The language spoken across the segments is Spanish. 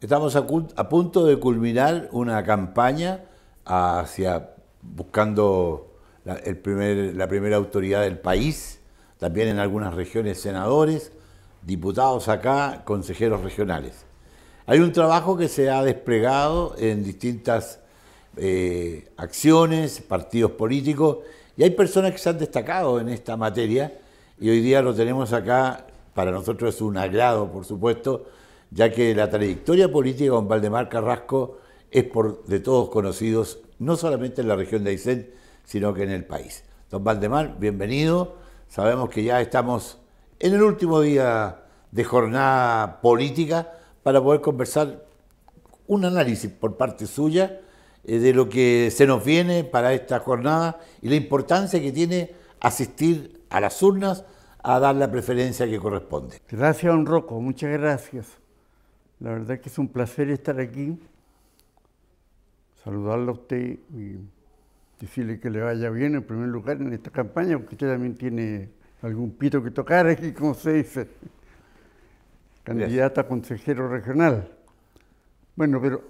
Estamos a, punto de culminar una campaña hacia buscando la, el primer, la primera autoridad del país, también en algunas regiones senadores, diputados acá, consejeros regionales. Hay un trabajo que se ha desplegado en distintas eh, acciones, partidos políticos, y hay personas que se han destacado en esta materia, y hoy día lo tenemos acá, para nosotros es un agrado, por supuesto, ya que la trayectoria política de don Valdemar Carrasco es por de todos conocidos, no solamente en la región de Aysén, sino que en el país. Don Valdemar, bienvenido. Sabemos que ya estamos en el último día de jornada política para poder conversar un análisis por parte suya eh, de lo que se nos viene para esta jornada y la importancia que tiene asistir a las urnas a dar la preferencia que corresponde. Gracias, don Rocco, muchas gracias. La verdad que es un placer estar aquí, saludarlo a usted y decirle que le vaya bien en primer lugar en esta campaña, porque usted también tiene algún pito que tocar aquí, como se dice, candidata a consejero regional. Bueno, pero en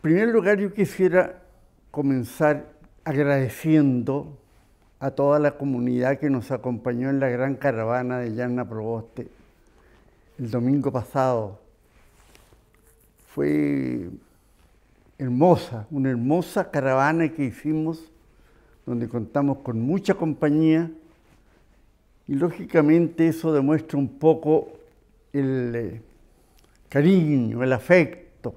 primer lugar yo quisiera comenzar agradeciendo a toda la comunidad que nos acompañó en la gran caravana de Llana Proboste el domingo pasado. Fue hermosa, una hermosa caravana que hicimos, donde contamos con mucha compañía y lógicamente eso demuestra un poco el eh, cariño, el afecto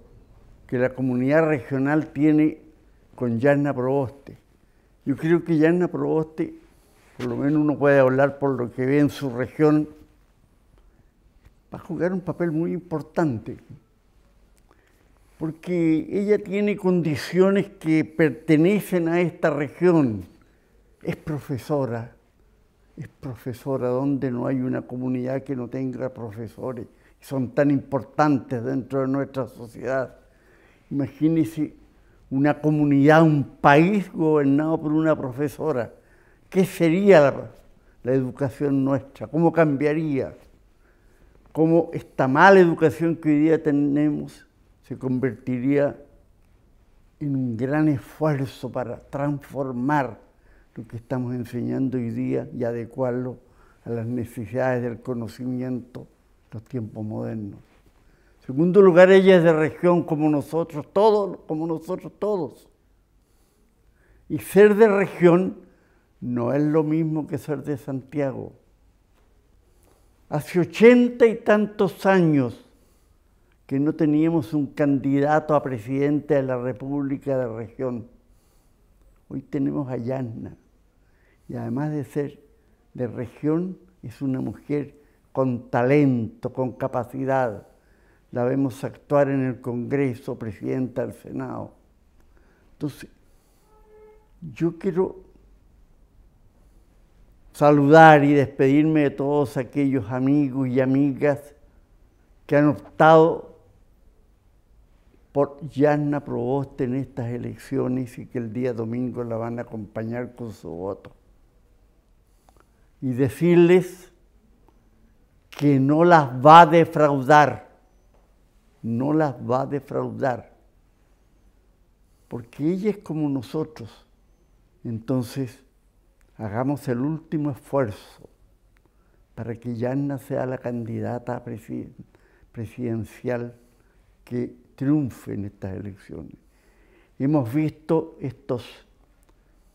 que la comunidad regional tiene con Yarna Proboste. Yo creo que Yarna Proboste, por lo menos uno puede hablar por lo que ve en su región, va a jugar un papel muy importante, porque ella tiene condiciones que pertenecen a esta región. Es profesora, es profesora donde no hay una comunidad que no tenga profesores, son tan importantes dentro de nuestra sociedad. Imagínese una comunidad, un país gobernado por una profesora. ¿Qué sería la, la educación nuestra? ¿Cómo cambiaría? cómo esta mala educación que hoy día tenemos se convertiría en un gran esfuerzo para transformar lo que estamos enseñando hoy día y adecuarlo a las necesidades del conocimiento los tiempos modernos. En segundo lugar, ella es de región como nosotros todos, como nosotros todos. Y ser de región no es lo mismo que ser de Santiago. Hace ochenta y tantos años que no teníamos un candidato a presidente de la República de la región. Hoy tenemos a Yanna. Y además de ser de región, es una mujer con talento, con capacidad. La vemos actuar en el Congreso, presidenta del Senado. Entonces, yo quiero saludar y despedirme de todos aquellos amigos y amigas que han optado por Yanna Proboste en estas elecciones y que el día domingo la van a acompañar con su voto. Y decirles que no las va a defraudar, no las va a defraudar, porque ella es como nosotros. Entonces, hagamos el último esfuerzo para que Yanna sea la candidata presidencial que triunfe en estas elecciones. Hemos visto estas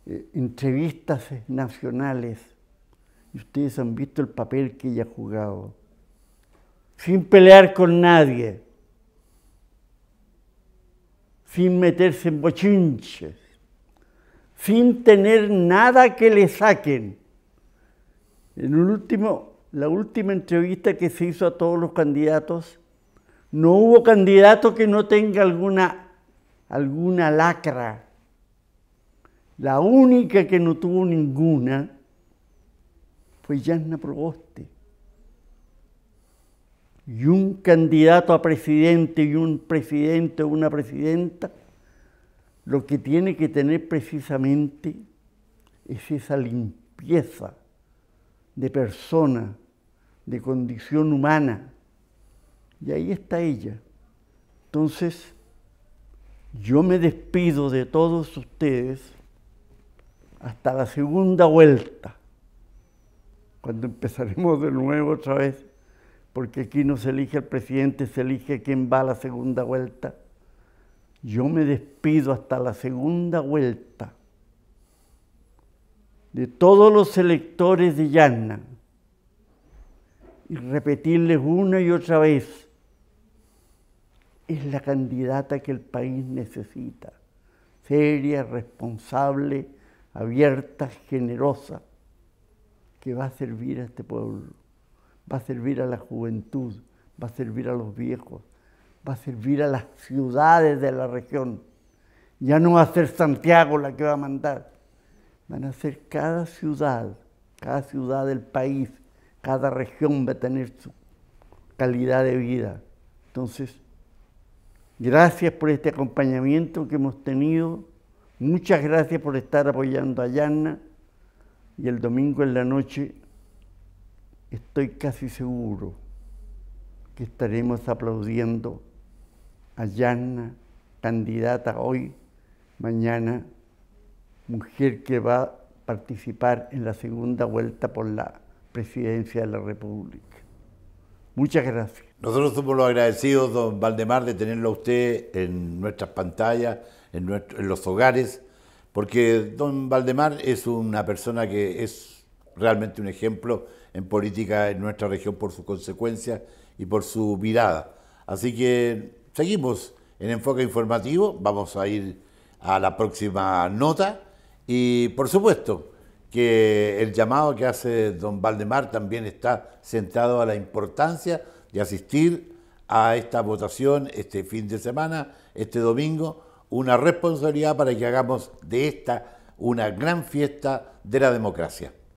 eh, entrevistas nacionales y ustedes han visto el papel que ella ha jugado, sin pelear con nadie, sin meterse en bochinches sin tener nada que le saquen. En último, la última entrevista que se hizo a todos los candidatos, no hubo candidato que no tenga alguna, alguna lacra. La única que no tuvo ninguna fue Yanna Proboste. Y un candidato a presidente y un presidente o una presidenta lo que tiene que tener precisamente es esa limpieza de persona, de condición humana. Y ahí está ella. Entonces, yo me despido de todos ustedes hasta la segunda vuelta, cuando empezaremos de nuevo otra vez, porque aquí no se elige el presidente, se elige quién va a la segunda vuelta yo me despido hasta la segunda vuelta de todos los electores de Yanna y repetirles una y otra vez, es la candidata que el país necesita, seria, responsable, abierta, generosa, que va a servir a este pueblo, va a servir a la juventud, va a servir a los viejos, va a servir a las ciudades de la región. Ya no va a ser Santiago la que va a mandar, van a ser cada ciudad, cada ciudad del país, cada región va a tener su calidad de vida. Entonces, gracias por este acompañamiento que hemos tenido, muchas gracias por estar apoyando a Yanna y el domingo en la noche estoy casi seguro que estaremos aplaudiendo Ayana, candidata hoy, mañana, mujer que va a participar en la segunda vuelta por la presidencia de la República. Muchas gracias. Nosotros somos los agradecidos, don Valdemar, de tenerlo a usted en nuestras pantallas, en, los hogares, porque don Valdemar es una persona que es realmente un ejemplo en política en nuestra región por sus consecuencias y por su mirada. Así que Seguimos en enfoque informativo, vamos a ir a la próxima nota y por supuesto que el llamado que hace don Valdemar también está centrado a la importancia de asistir a esta votación este fin de semana, este domingo, una responsabilidad para que hagamos de esta una gran fiesta de la democracia.